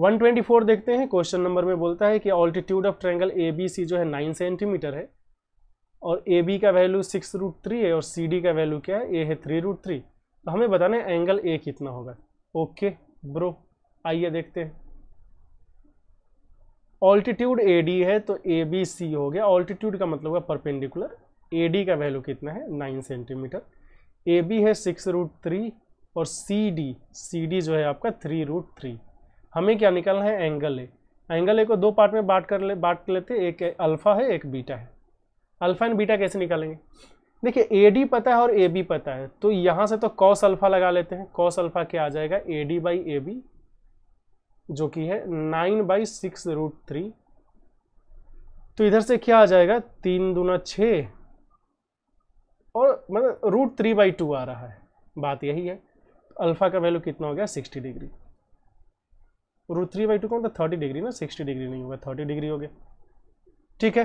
124 देखते हैं question number में बोलता है कि altitude of triangle A B C जो है 9 सेंटीमीटर है और ए बी का वैल्यू सिक्स रूट थ्री है और सी डी का वैल्यू क्या है ए है थ्री रूट थ्री तो हमें बताना है एंगल ए कितना होगा ओके ब्रो आइए देखते हैं ऑल्टीट्यूड ए डी है तो ए बी सी हो गया ऑल्टीट्यूड का मतलब होगा परपेंडिकुलर ए डी का वैल्यू कितना है नाइन सेंटीमीटर ए बी है सिक्स रूट थ्री और सी डी सी डी जो है आपका थ्री रूट थ्री हमें क्या निकालना है एंगल ए एंगल ए को दो पार्ट में बांट कर ले बांट लेते एक अल्फ़ा है एक बीटा है अल्फ़ा एंड बीटा कैसे निकालेंगे देखिए ए डी पता है और ए बी पता है तो यहाँ से तो कॉस अल्फ़ा लगा लेते हैं कॉस अल्फ़ा क्या आ जाएगा A D by A B जो कि है nine by six root three तो इधर से क्या आ जाएगा तीन दूना छ और मतलब रूट थ्री बाई टू आ रहा है बात यही है अल्फ़ा का वैल्यू कितना हो गया sixty degree root three by two कौन था थर्टी डिग्री ना सिक्सटी डिग्री नहीं होगा थर्टी डिग्री हो गया ठीक है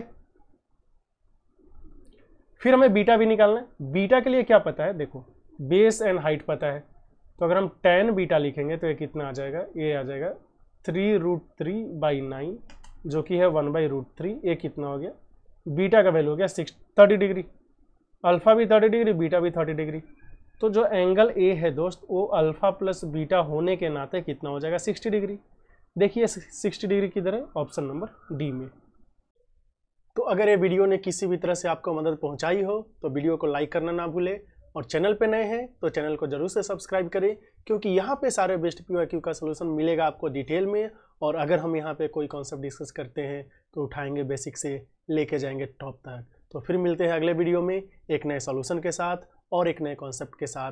फिर हमें बीटा भी निकालना है बीटा के लिए क्या पता है देखो बेस एंड हाइट पता है तो अगर हम टेन बीटा लिखेंगे तो ये कितना आ जाएगा ये आ जाएगा three root three by nine जो कि है वन बाई रूट थ्री ये कितना हो गया बीटा का वैल्यू हो गया सिक्स थर्टी डिग्री अल्फ़ा भी थर्टी डिग्री बीटा भी थर्टी डिग्री तो जो एंगल ए है दोस्त वो अल्फ़ा प्लस बीटा होने के नाते कितना हो जाएगा सिक्सटी डिग्री देखिए सिक्सटी डिग्री किधर है ऑप्शन नंबर डी में तो अगर ये वीडियो ने किसी भी तरह से आपको मदद पहुंचाई हो तो वीडियो को लाइक करना ना भूलें और चैनल पे नए हैं तो चैनल को जरूर से सब्सक्राइब करें क्योंकि यहाँ पे सारे बेस्ट पी क्यू का सोल्यूशन मिलेगा आपको डिटेल में और अगर हम यहाँ पे कोई कॉन्सेप्ट डिस्कस करते हैं तो उठाएंगे बेसिक से लेके जाएंगे टॉप तक तो फिर मिलते हैं अगले वीडियो में एक नए सोल्यूशन के साथ और एक नए कॉन्सेप्ट के साथ